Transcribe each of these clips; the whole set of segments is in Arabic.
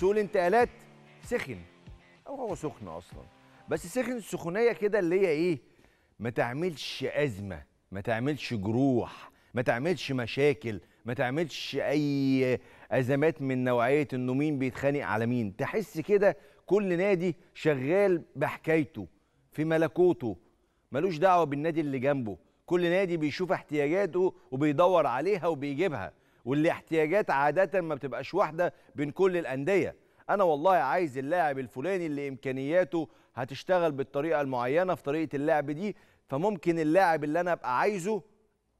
سوق الانتقالات سخن او هو سخن اصلا بس سخن السخونيه كده اللي هي ايه ما تعملش ازمه ما تعملش جروح ما تعملش مشاكل ما تعملش اي ازمات من نوعيه انه مين بيتخانق على مين تحس كده كل نادي شغال بحكايته في ملكوته ملوش دعوه بالنادي اللي جنبه كل نادي بيشوف احتياجاته وبيدور عليها وبيجيبها والاحتياجات عاده ما بتبقاش واحده بين كل الانديه انا والله عايز اللاعب الفلاني اللي امكانياته هتشتغل بالطريقه المعينه في طريقه اللعب دي فممكن اللاعب اللي انا ابقى عايزه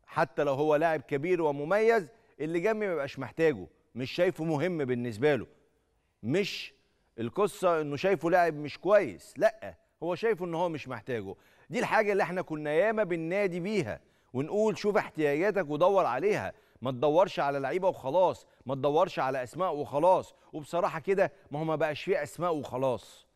حتى لو هو لاعب كبير ومميز اللي جنبي ما يبقاش محتاجه مش شايفه مهم بالنسبه له مش القصه انه شايفه لاعب مش كويس لا هو شايفه ان هو مش محتاجه دي الحاجه اللي احنا كنا ياما بننادي بيها ونقول شوف احتياجاتك ودور عليها ما تدورش على لعيبه وخلاص ما تدورش على اسماء وخلاص وبصراحه كده ما هو ما بقاش فيه اسماء وخلاص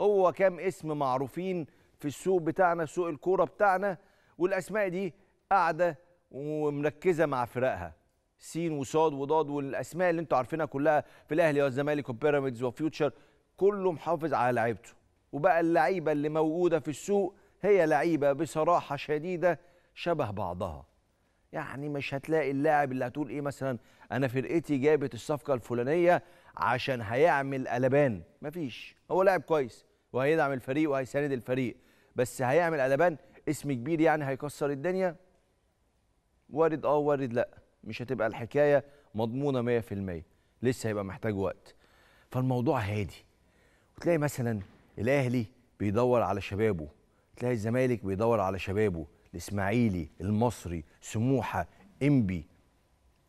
هو كام اسم معروفين في السوق بتاعنا سوق الكوره بتاعنا والاسماء دي قاعده ومركزه مع فرقها س وصاد وضاد والاسماء اللي انتوا عارفينها كلها في الاهلي والزمالك وبيراميدز وفيوتشر كله محافظ على لعيبته وبقى اللعيبه اللي موجوده في السوق هي لعيبه بصراحه شديده شبه بعضها يعني مش هتلاقي اللاعب اللي هتقول ايه مثلا انا فرقتي جابت الصفقه الفلانيه عشان هيعمل قلبان مفيش هو لاعب كويس وهيدعم الفريق وهيساند الفريق بس هيعمل قلبان اسم كبير يعني هيكسر الدنيا وارد اه وارد لا مش هتبقى الحكايه مضمونه 100% لسه هيبقى محتاج وقت فالموضوع هادي وتلاقي مثلا الاهلي بيدور على شبابه تلاقي الزمالك بيدور على شبابه الاسماعيلي المصري سموحه انبي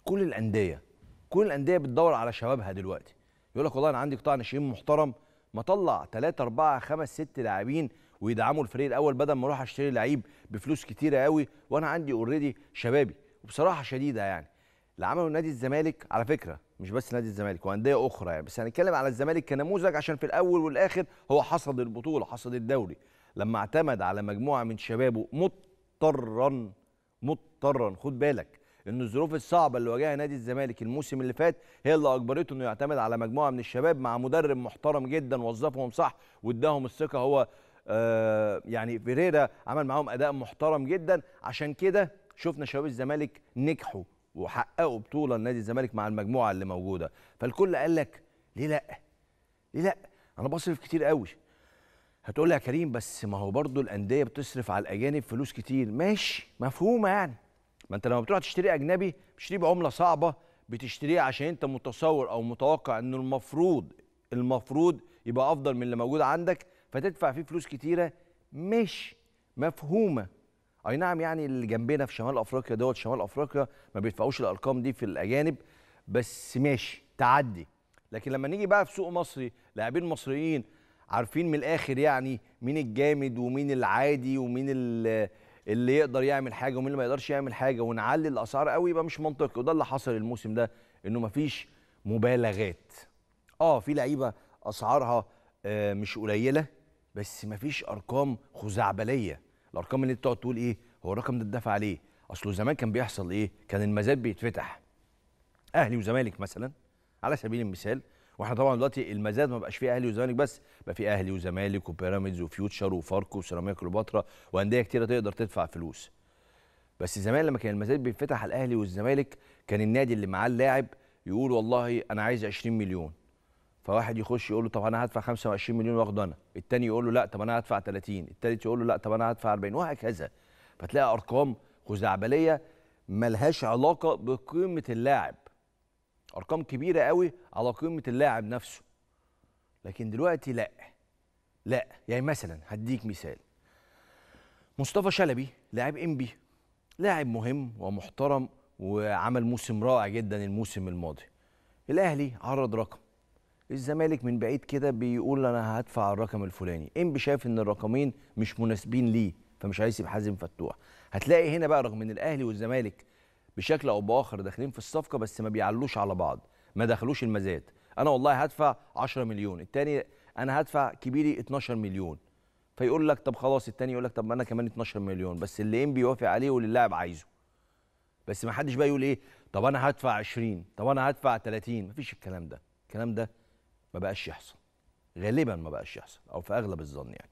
كل الانديه كل الانديه بتدور على شبابها دلوقتي يقول لك والله انا عندي قطاع ناشئين محترم ما طلع 3 4 5 6 لاعبين ويدعموا الفريق الاول بدل ما اروح اشتري لعيب بفلوس كتيره قوي وانا عندي اوريدي شبابي وبصراحه شديده يعني اللي عمله نادي الزمالك على فكره مش بس نادي الزمالك وانديه اخرى يعني بس هنتكلم على الزمالك كنموذج عشان في الاول والاخر هو حصد البطوله حصد الدوري لما اعتمد على مجموعه من شبابه مت مضطرا مضطرا خد بالك ان الظروف الصعبه اللي واجهها نادي الزمالك الموسم اللي فات هي اللي اجبرته انه يعتمد على مجموعه من الشباب مع مدرب محترم جدا وظفهم صح واداهم الثقه هو آه يعني فيريرا عمل معاهم اداء محترم جدا عشان كده شفنا شباب الزمالك نجحوا وحققوا بطوله لنادي الزمالك مع المجموعه اللي موجوده فالكل قال لك ليه لا ليه لا انا بصرف كتير قوي هتقول لي يا كريم بس ما هو برضه الانديه بتصرف على الاجانب فلوس كتير ماشي مفهومه يعني ما انت لما بتروح تشتري اجنبي بتشتريه بعمله صعبه بتشتريه عشان انت متصور او متوقع انه المفروض المفروض يبقى افضل من اللي موجود عندك فتدفع فيه فلوس كتيره مش مفهومه اي نعم يعني اللي جنبنا في شمال افريقيا دوت شمال افريقيا ما بيدفعوش الارقام دي في الاجانب بس ماشي تعدي لكن لما نيجي بقى في سوق مصري لاعبين مصريين عارفين من الاخر يعني مين الجامد ومين العادي ومين اللي يقدر يعمل حاجه ومين اللي ما يقدرش يعمل حاجه ونعلي الاسعار قوي يبقى مش منطقي وده اللي حصل الموسم ده انه ما فيش مبالغات اه في لعيبه اسعارها آه مش قليله بس ما فيش ارقام خزعبليه الارقام اللي انت تقعد تقول ايه هو الرقم ده اتدفع ليه اصله زمان كان بيحصل ايه كان المزاد بيتفتح اهلي وزمالك مثلا على سبيل المثال واحنا طبعا دلوقتي المزاد ما بقاش فيه اهلي وزمالك بس بقى فيه اهلي وزمالك وبيراميدز وفيوتشر وفاركو وسيراميكا كليوباترا وانديه كتيره تقدر تدفع فلوس بس زمان لما كان المزاد بيتفتح على الاهلي والزمالك كان النادي اللي معاه اللاعب يقول والله انا عايز 20 مليون فواحد يخش يقول له طب انا هدفع 25 مليون واخد انا الثاني يقول له لا طب انا هدفع 30 الثالث يقول له لا طب انا هدفع 40 وهكذا فتلاقي ارقام خزعبليه ملهاش علاقه بقيمه اللاعب ارقام كبيره قوي على قيمه اللاعب نفسه لكن دلوقتي لا لا يعني مثلا هديك مثال مصطفى شلبي لاعب انبي لاعب مهم ومحترم وعمل موسم رائع جدا الموسم الماضي الاهلي عرض رقم الزمالك من بعيد كده بيقول انا هدفع الرقم الفلاني انبي شايف ان الرقمين مش مناسبين ليه فمش عايز يبقى حازم فتوح هتلاقي هنا بقى رغم ان الاهلي والزمالك بشكل او باخر داخلين في الصفقه بس ما بيعلوش على بعض ما دخلوش المزاد انا والله هدفع 10 مليون التاني انا هدفع كبيري 12 مليون فيقول لك طب خلاص التاني يقول لك طب انا كمان 12 مليون بس اللي ام بيوافق عليه واللي اللاعب عايزه بس ما حدش بقى يقول ايه طب انا هدفع 20 طب انا هدفع 30 ما فيش الكلام ده الكلام ده ما بقاش يحصل غالبا ما بقاش يحصل او في اغلب الظن يعني